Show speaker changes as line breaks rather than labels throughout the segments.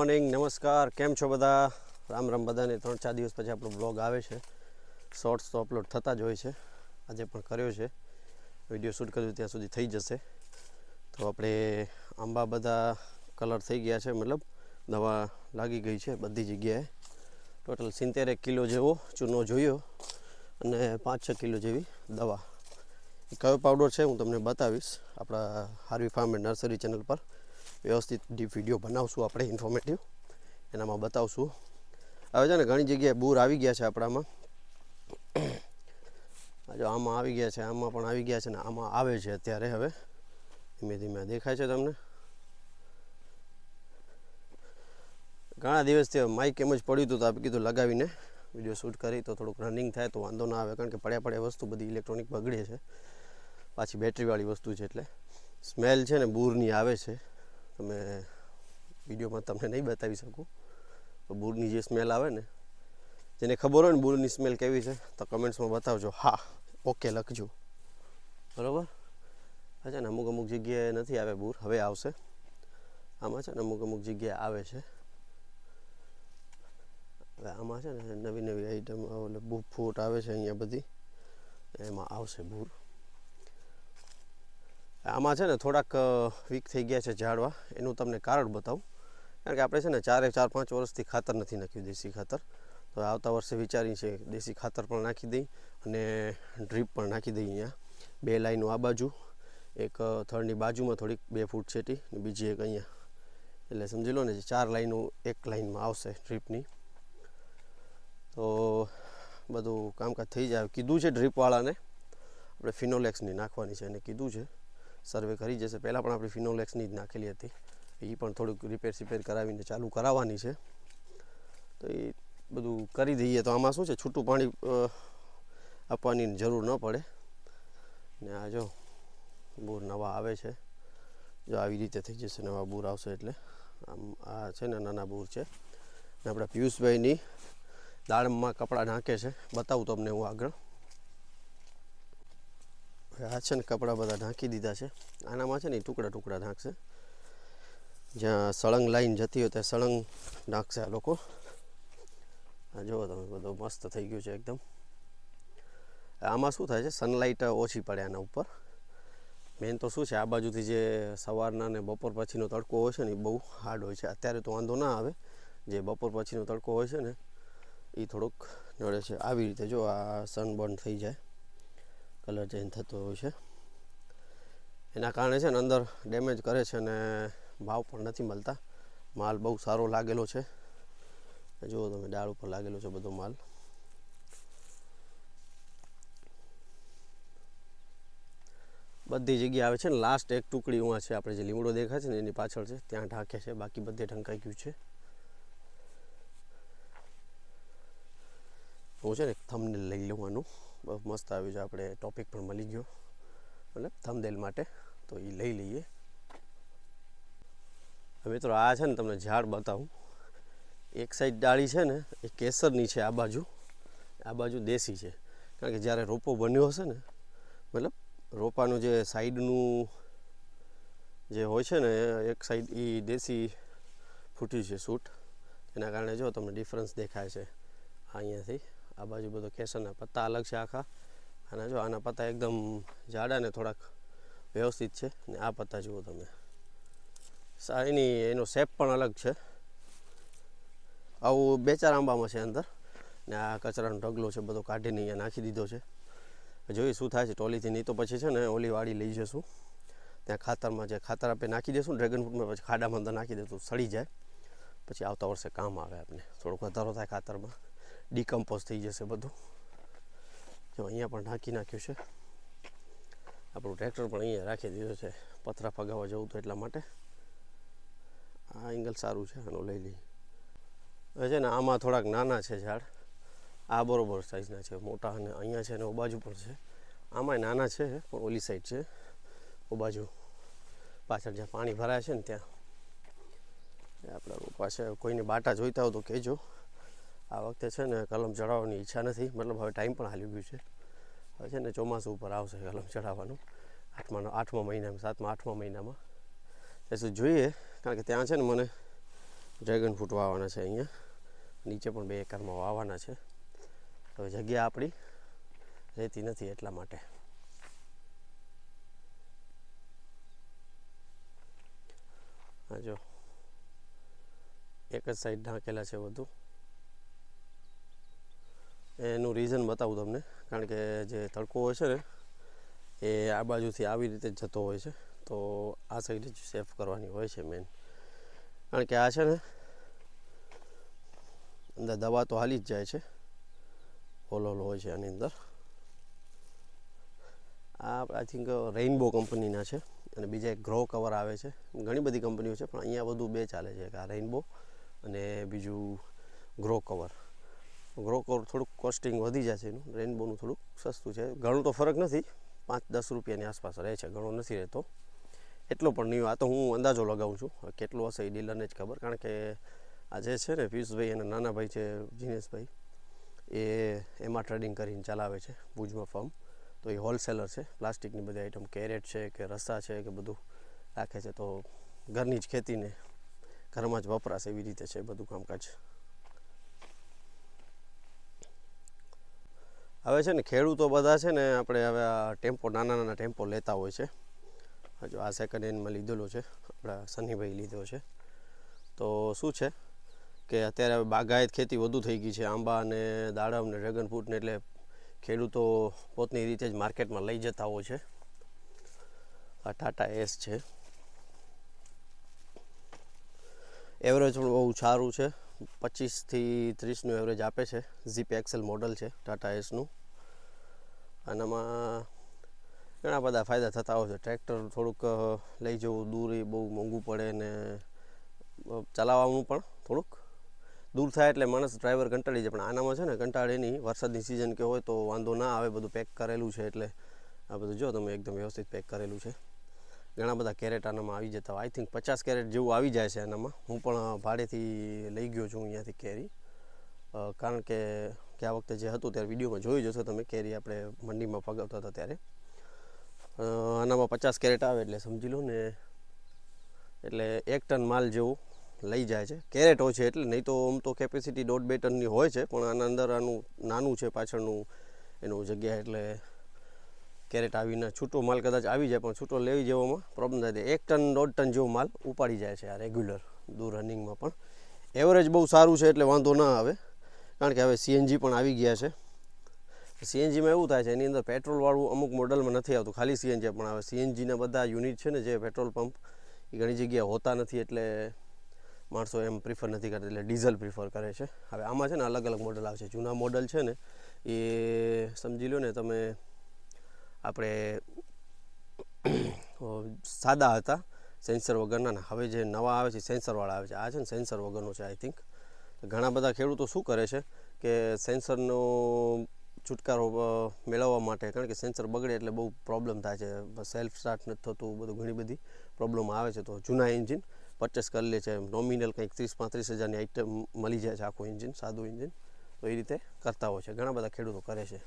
morning નમસ્કાર કેમ છો બધા રામ રામ બધાને ત્રણ ચાર દિવસ પછી આપણો બ્લોગ આવે છે શોર્ટ્સ તો અપલોડ થતા જ હોય છે આજે પણ કર્યો છે વિડીયો શૂટ કર્યું ત્યાં સુધી થઈ જશે તો આપણે આંબા બધા કલર થઈ ગયા છે મતલબ દવા લાગી ગઈ છે બધી જગ્યાએ ટોટલ સિત્તેરેક કિલો જેવો ચૂનો જોયો અને પાંચ છ કિલો જેવી દવા કયો પાવડર છે હું તમને બતાવીશ આપણા Harvey farm and nursery channel પર વ્યવસ્થિત વિડીયો બનાવશું આપણે ઇન્ફોર્મેટિવ એનામાં બતાવશું હવે છે ને ઘણી જગ્યાએ બૂર આવી ગયા છે આપણામાં જો આમાં આવી ગયા છે આમાં પણ આવી ગયા છે ને આમાં આવે છે અત્યારે હવે ધીમે ધીમે દેખાય છે તમને ઘણા દિવસથી માઇક એમ જ પડ્યું હતું તો આપણે કીધું લગાવીને વિડીયો શૂટ કરી તો થોડુંક રનિંગ થાય તો વાંધો ના આવે કારણ કે પડ્યા પડ્યા વસ્તુ બધી ઇલેક્ટ્રોનિક બગડે છે પાછી બેટરીવાળી વસ્તુ છે એટલે સ્મેલ છે ને બૂરની આવે છે તમે વિડીયોમાં તમને નહીં બતાવી શકું બૂરની જે સ્મેલ આવે ને જેને ખબર હોય ને બૂરની સ્મેલ કેવી છે તો કમેન્ટ્સમાં બતાવજો હા ઓકે લખજો બરાબર હા છે ને અમુક અમુક જગ્યાએ નથી આવે બૂર હવે આવશે આમાં છે ને અમુક અમુક જગ્યાએ આવે છે હવે આમાં છે ને નવી નવી આઇટમ એટલે બૂફ ફૂટ આવે છે અહીંયા બધી એમાં આવશે બૂર આમાં છે ને થોડાક વીક થઈ ગયા છે ઝાડવા એનું તમને કારણ બતાવું કારણ કે આપણે છે ને ચારે ચાર પાંચ વર્ષથી ખાતર નથી નાખ્યું દેશી ખાતર તો આવતા વર્ષે વિચારી છે દેશી ખાતર પણ નાખી દઈ અને ડ્રીપ પણ નાખી દઈ અહીંયા બે લાઈનો આ બાજુ એક થડની બાજુમાં થોડીક બે ફૂટ છેટી ને બીજી એક અહીંયા એટલે સમજી લો ને જે ચાર લાઈનો એક લાઈનમાં આવશે ડ્રીપની તો બધું કામકાજ થઈ જાય કીધું છે ડ્રીપવાળાને આપણે ફિનોલેક્સની નાખવાની છે એને કીધું છે સર્વે કરી જશે પહેલાં પણ આપણે ફિનોલેક્સની જ નાખેલી હતી એ પણ થોડુંક રિપેર સિપેર કરાવીને ચાલુ કરાવવાની છે તો એ બધું કરી દઈએ તો આમાં શું છે છૂટું પાણી આપવાની જરૂર ન પડે ને આ જો બોર નવા આવે છે જો આવી રીતે થઈ જશે નવા બૂર આવશે એટલે આમ આ છે ને નાના બૂર છે ને આપણા પિયુષભાઈની દાળમાં કપડાં નાખે છે બતાવું તમને હું આગળ આ છે ને કપડાં બધા ઢાંકી દીધા છે આનામાં છે ને ટુકડા ટુકડા ઢાંકશે જ્યાં સળંગ લાઈન જતી હોય ત્યાં સળંગ ઢાંકશે આ લોકો આ જુઓ તમે બધું મસ્ત થઈ ગયું છે એકદમ આમાં શું થાય છે સનલાઇટ ઓછી પડે આના ઉપર મેન તો શું છે આ બાજુથી જે સવારના ને બપોર પછીનો તડકો હોય છે ને એ બહુ હાર્ડ હોય છે અત્યારે તો વાંધો ના આવે જે બપોર પછીનો તડકો હોય છે ને એ થોડુંક નડે છે આવી રીતે જો આ સનબર્ન થઈ જાય કલર ચેન્જ થતો હોય છે એના કારણે છે ને અંદર ડેમેજ કરે છે અને ભાવ પણ નથી મળતા માલ બહુ સારો લાગેલો છે જુઓ તમે ડાળ ઉપર લાગેલો છે બધો માલ બધી જગ્યા આવે છે ને લાસ્ટ એક ટુકડી ઉવા છે આપણે જે લીમડો દેખાય છે ને એની પાછળ છે ત્યાં ઢાંકે છે બાકી બધે ઢંકાઈ ગયું છે હું છે ને થમને લઈ લેવાનું બહુ મસ્ત આવી જાય આપણે ટોપિક પણ મળી ગયો એટલે થમદેલ માટે તો એ લઈ લઈએ મિત્રો આ છે ને તમને ઝાડ બતાવું એક સાઈડ ડાળી છે ને એ કેસરની છે આ બાજુ આ બાજુ દેશી છે કારણ કે જ્યારે રોપો બન્યો હશે ને મતલબ રોપાનું જે સાઈડનું જે હોય છે ને એક સાઈડ એ દેશી ફૂટ્યું છે સૂટ એના કારણે જો તમને ડિફરન્સ દેખાય છે અહીંયાથી આ બાજુ બધો કેસરના પત્તા અલગ છે આખા અને જો આના પત્તા એકદમ જાડા ને થોડાક વ્યવસ્થિત છે ને આ પત્તા જુઓ તમે એની એનો શેપ પણ અલગ છે આવું બે ચાર આંબામાં છે અંદર ને આ કચરાનો ઢગલો છે બધો કાઢીને અહીંયા નાખી દીધો છે જોઈ શું થાય છે ટોલીથી નહીં તો પછી છે ને ઓલી વાડી લઈ જશું ત્યાં ખાતરમાં જે ખાતર આપણે નાખી દઈશું ડ્રેગન ફ્રૂટમાં પછી ખાડામાં અંદર નાખી દેતું સડી જાય પછી આવતા વર્ષે કામ આવે આપણે થોડોક વધારો થાય ખાતરમાં ડિકમ્પોઝ થઈ જશે બધું જો અહીંયા પણ નાખી નાખ્યું છે આપણું ટ્રેક્ટર પણ અહીંયા રાખી દીધું છે પથરા ફગાવવા જવું તો એટલા માટે આ એંગલ સારું છે આનું લઈ લઈએ હવે છે ને આમાં થોડાક નાના છે ઝાડ આ બરોબર સાઇઝના છે મોટા અને અહીંયા છે ને ઓ બાજુ પણ છે આમાંય નાના છે પણ ઓલી સાઈડ છે ઓ બાજુ પાછળ જ્યાં પાણી ભરાય છે ને ત્યાં આપણે પાસે કોઈને બાટા જોઈતા હોય તો કહેજો આ વખતે છે ને કલમ ચડાવવાની ઈચ્છા નથી મતલબ હવે ટાઈમ પણ હાલી ગયું છે હવે છે ને ચોમાસું ઉપર આવશે કલમ ચડાવવાનું આઠમા આઠમા મહિનામાં સાતમા આઠમા મહિનામાં એટલે જોઈએ કારણ કે ત્યાં છે ને મને ડ્રેગન ફ્રૂટ વાવવાના છે અહીંયા નીચે પણ બે એકરમાં વાવવાના છે હવે જગ્યા આપણી રહેતી નથી એટલા માટે જો એક જ સાઈડ ઢાંકેલા છે બધું એનું રીઝન બતાવું તમને કારણ કે જે તડકો હોય છે ને એ આ બાજુથી આવી રીતે જતો હોય છે તો આ સાઈડ જ સેફ કરવાની હોય છે મેન કારણ કે આ છે ને અંદર દવા તો હાલી જ જાય છે હોલો હોય છે આની અંદર આ આઈ થિંક રેઇનબો કંપનીના છે અને બીજા એક ગ્રો કવર આવે છે ઘણી બધી કંપનીઓ છે પણ અહીંયા વધુ બે ચાલે છે આ રેઇનબો અને બીજું ગ્રો કવર ગ્રોકોર થોડુંક કોસ્ટિંગ વધી જાય છે એનું રેનબોનું થોડુંક સસ્તું છે ઘણું તો ફરક નથી પાંચ દસ રૂપિયાની આસપાસ રહે છે ઘણો નથી રહેતો એટલો પણ નહીં આ તો હું અંદાજો લગાવું છું કેટલું હશે એ ડીલરને જ ખબર કારણ કે આ જે છે ને પિયુષભાઈ એના નાના ભાઈ છે જીનેશભાઈ એ એમાં ટ્રેડિંગ કરીને ચલાવે છે ભુજમાં ફર્મ તો એ હોલસેલર છે પ્લાસ્ટિકની બધી આઇટમ કેરેટ છે કે રસ્સા છે કે બધું રાખે છે તો ઘરની જ ખેતીને ઘરમાં જ વપરાશ એવી રીતે છે બધું કામકાજ હવે છે ને ખેડૂતો બધા છે ને આપણે હવે આ ટેમ્પો નાના નાના ટેમ્પો લેતા હોય છે જો આ સેકન્ડ હેન્ડમાં લીધેલો છે આપણા સનીભાઈ લીધો છે તો શું છે કે અત્યારે હવે બાગાયત ખેતી વધુ થઈ ગઈ છે આંબા અને દાડમ ને ડ્રેગન ફ્રૂટને એટલે ખેડૂતો પોતની રીતે જ માર્કેટમાં લઈ જતા હોય છે આ ટાટા એસ છે એવરેજ પણ બહુ સારું છે પચીસથી ત્રીસનું એવરેજ આપે છે જીપ એક્સેલ મોડલ છે ટાટા એસનું આનામાં ઘણા બધા ફાયદા થતા હોય છે ટ્રેક્ટર થોડુંક લઈ જવું દૂર એ બહુ મોંઘું પડે ને ચલાવવાનું પણ થોડુંક દૂર થાય એટલે માણસ ડ્રાઈવર કંટાળી જાય પણ આનામાં છે ને કંટાળીની વરસાદની સિઝન કે હોય તો વાંધો ના આવે બધું પેક કરેલું છે એટલે આ બધું જો તમે એકદમ વ્યવસ્થિત પેક કરેલું છે ઘણા બધા કેરેટ આનામાં આવી જતા આઈ થિંક પચાસ કેરેટ જેવું આવી જાય છે આનામાં હું પણ ભાડેથી લઈ ગયો છું અહીંયાથી કેરી કારણ કે ગયા વખતે જે હતું ત્યારે વિડીયોમાં જોઈ જશો તમે કેરી આપણે મંડીમાં ફગાવતા હતા ત્યારે આનામાં પચાસ કેરેટ આવે એટલે સમજી લો ને એટલે એક ટન માલ જેવું લઈ જાય છે કેરેટ હોય છે એટલે નહીં તો આમ તો કેપેસિટી દોઢ બે ટનની હોય છે પણ આના અંદર આનું નાનું છે પાછળનું એનું જગ્યા એટલે કેરેટ આવીને છૂટો માલ કદાચ આવી જાય પણ છૂટો લેવી જેવામાં પ્રોબ્લેમ થાય છે એક ટન દોઢ ટન જેવો માલ ઉપાડી જાય છે આ રેગ્યુલર દૂર રનિંગમાં પણ એવરેજ બહુ સારું છે એટલે વાંધો ના આવે કારણ કે હવે સીએનજી પણ આવી ગયા છે સીએનજીમાં એવું થાય છે એની અંદર પેટ્રોલવાળું અમુક મોડલમાં નથી આવતું ખાલી સીએનજી પણ આવે સીએનજીના બધા યુનિટ છે ને જે પેટ્રોલ પંપ એ ઘણી જગ્યાએ હોતા નથી એટલે માણસો એમ પ્રિફર નથી કરતા એટલે ડીઝલ પ્રિફર કરે છે હવે આમાં છે ને અલગ અલગ મોડલ આવશે જૂના મોડલ છે ને એ સમજી લો ને તમે આપણે સાદા હતા સેન્સર વગરના ને હવે જે નવા આવે છે સેન્સરવાળા આવે છે આ છે ને સેન્સર વગરનો છે આઈ થિંક ઘણા બધા ખેડૂતો શું કરે છે કે સેન્સરનો છુટકારો મેળવવા માટે કારણ કે સેન્સર બગડે એટલે બહુ પ્રોબ્લેમ થાય છે સેલ્ફ સ્ટાર્ટ નથી થતું બધું ઘણી બધી પ્રોબ્લેમ આવે છે તો જૂના એન્જિન પરચેસ કરી લે છે નોમિનલ કંઈક ત્રીસ પાંત્રીસ હજારની આઈટમ મળી જાય છે આખું એન્જિન સાદું એન્જિન તો એ રીતે કરતા હોય છે ઘણા બધા ખેડૂતો કરે છે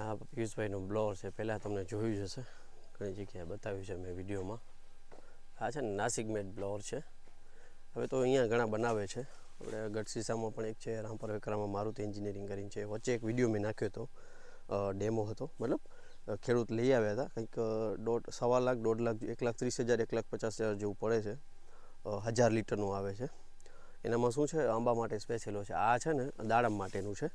આ પિયુષભાઈનો બ્લોર છે પહેલાં તમને જોયું જશે ઘણી જગ્યાએ બતાવ્યું છે મેં વિડીયોમાં આ છે ને નાસિક મેટ બ્લોર છે હવે તો અહીંયા ઘણા બનાવે છે આપણે ગઢસીસામાં પણ એક છે રામપર વિક્રામાં મારુતિ એન્જિનિયરિંગ કરીને છે વચ્ચે એક વિડીયો મેં નાખ્યો હતો ડેમો હતો મતલબ ખેડૂત લઈ આવ્યા હતા કંઈક દોઢ સવા લાખ દોઢ લાખ એક લાખ ત્રીસ હજાર એક લાખ પચાસ હજાર જેવું પડે છે હજાર લીટરનું આવે છે એનામાં શું છે આંબા માટે સ્પેશિયલો છે આ છે ને દાડમ માટેનું છે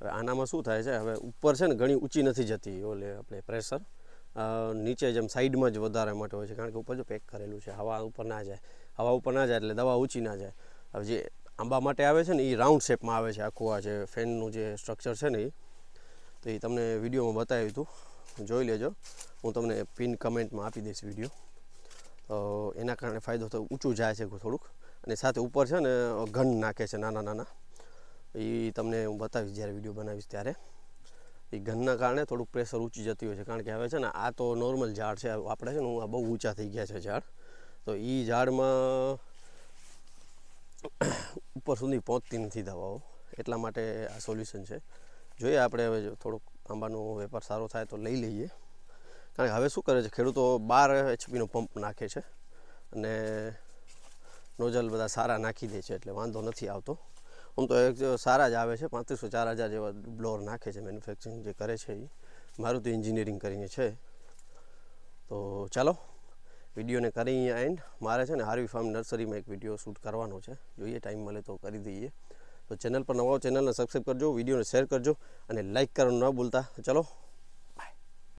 હવે આનામાં શું થાય છે હવે ઉપર છે ને ઘણી ઊંચી નથી જતી ઓલે આપણે પ્રેશર નીચે જેમ સાઈડમાં જ વધારે માટે હોય છે કારણ કે ઉપર જો પેક કરેલું છે હવા ઉપર ના જાય હવા ઉપર ના જાય એટલે દવા ઊંચી ના જાય હવે જે આંબા માટે આવે છે ને એ રાઉન્ડ શેપમાં આવે છે આખું આ જે ફેનનું જે સ્ટ્રક્ચર છે ને એ તો એ તમને વિડીયોમાં બતાવ્યું હતું જોઈ લેજો હું તમને પિન કમેન્ટમાં આપી દઈશ વિડીયો તો એના કારણે ફાયદો તો ઊંચું જાય છે થોડુંક અને સાથે ઉપર છે ને ઘન નાખે છે નાના નાના એ તમને હું બતાવીશ જ્યારે વિડીયો બનાવીશ ત્યારે એ ઘનના કારણે થોડુંક પ્રેશર ઊંચી જતી હોય છે કારણ કે હવે છે ને આ તો નોર્મલ ઝાડ છે આપણે છે ને હું આ બહુ ઊંચા થઈ ગયા છે ઝાડ તો એ ઝાડમાં ઉપર સુધી પહોંચતી નથી દવાઓ એટલા માટે આ સોલ્યુશન છે જોઈએ આપણે હવે થોડુંક આંબાનો વેપાર સારો થાય તો લઈ લઈએ કારણ કે હવે શું કરે છે ખેડૂતો બાર એચપીનો પંપ નાખે છે અને નોઝલ બધા સારા નાખી દે છે એટલે વાંધો નથી આવતો આમ તો એક સારા જ આવે છે પાંત્રીસો ચાર હજાર જેવા બ્લોર નાખે છે મેન્યુફેક્ચરિંગ જે કરે છે એ મારું તો એન્જિનિયરિંગ કરીને છે તો ચાલો વિડીયોને કરી એન્ડ મારે છે ને હાર્વી ફાર્મ નર્સરીમાં એક વિડીયો શૂટ કરવાનો છે જોઈએ ટાઈમ મળે તો કરી દઈએ તો ચેનલ પર નવા ચેનલને સબસ્ક્રાઈબ કરજો વિડીયોને શેર કરજો અને લાઇક કરવાનું ન ભૂલતા ચલો